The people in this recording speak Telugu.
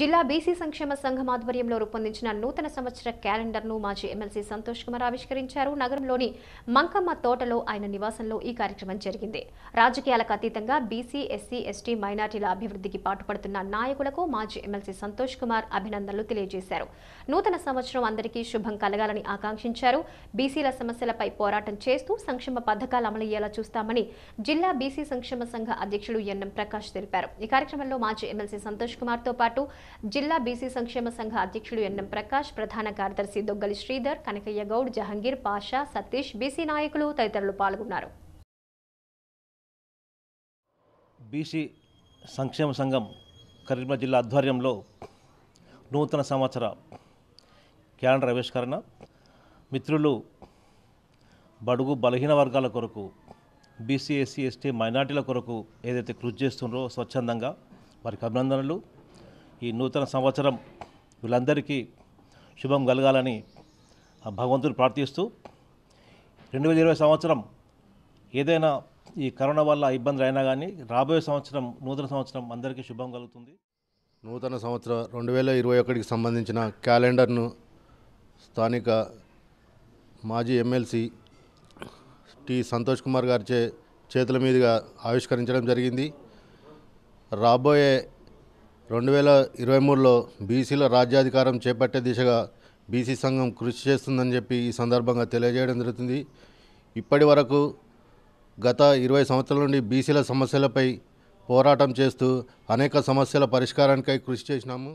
జిల్లా బీసీ సంక్షేమ సంఘం ఆధ్వర్యంలో రూపొందించిన నూతన సంవత్సర క్యాలెండర్ను మాజీ ఎమ్మెల్సీ సంతోష్ కుమార్ ఆవిష్కరించారు నగరంలోని మంకమ్మ తోటలో ఆయన నివాసంలో ఈ కార్యక్రమం జరిగింది రాజకీయాలకు అతీతంగా బీసీ ఎస్సీ ఎస్టీ మైనార్టీల అభివృద్ధికి పాటుపడుతున్న నాయకులకు మాజీ ఎమ్మెల్సీ సంతోష్ కుమార్ అభినందనలు తెలియజేశారు నూతన సంవత్సరం అందరికీ శుభం కలగాలని ఆకాంక్షించారు బీసీల సమస్యలపై పోరాటం చేస్తూ సంక్షేమ పథకాలు అమలయ్యేలా చూస్తామని జిల్లా బీసీ సంక్షేమ సంఘ అధ్యక్షుడు ఎన్ఎం ప్రకాష్ తెలిపారు ఈ కార్యక్రమంలో మాజీ ఎమ్మెల్సీ సంతోష్ కుమార్తో పాటు జిల్లా బీసీ సంక్షేమ సంఘ అధ్యక్షుడు ఎన్ఎం ప్రకాష్ ప్రధాన కార్యదర్శి దొగ్గలి శ్రీధర్ కనకయ్య గౌడ్ జహంగీర్ పాషా సతీష్ బీసీ నాయకులు తదితరులు పాల్గొన్నారు బీసీ సంక్షేమ సంఘం కరీంనగర్ జిల్లా ఆధ్వర్యంలో నూతన సంవత్సర క్యాలెండర్ ఆవిష్కరణ మిత్రులు బడుగు బలహీన వర్గాల కొరకు బీసీ ఎస్సీ ఎస్టీ మైనార్టీల కొరకు ఏదైతే కృషి చేస్తున్నారో స్వచ్ఛందంగా వారికి అభినందనలు ఈ నూతన సంవత్సరం వీళ్ళందరికీ శుభం కలగాలని భగవంతుడు ప్రార్థిస్తూ రెండు వేల ఇరవై సంవత్సరం ఏదైనా ఈ కరోనా వల్ల ఇబ్బందులు అయినా కానీ రాబోయే సంవత్సరం నూతన సంవత్సరం అందరికీ శుభం కలుగుతుంది నూతన సంవత్సరం రెండు వేల ఇరవై ఒకటికి సంబంధించిన క్యాలెండర్ను స్థానిక మాజీ ఎమ్మెల్సీ టి సంతోష్ కుమార్ గారి చేతుల మీదుగా ఆవిష్కరించడం జరిగింది రాబోయే రెండు వేల ఇరవై మూడులో బీసీల రాజ్యాధికారం చేపట్టే దిశగా బీసీ సంఘం కృషి చేస్తుందని చెప్పి ఈ సందర్భంగా తెలియజేయడం జరుగుతుంది ఇప్పటి వరకు గత ఇరవై సంవత్సరాల నుండి బీసీల సమస్యలపై పోరాటం చేస్తూ అనేక సమస్యల పరిష్కారానికై కృషి చేసినాము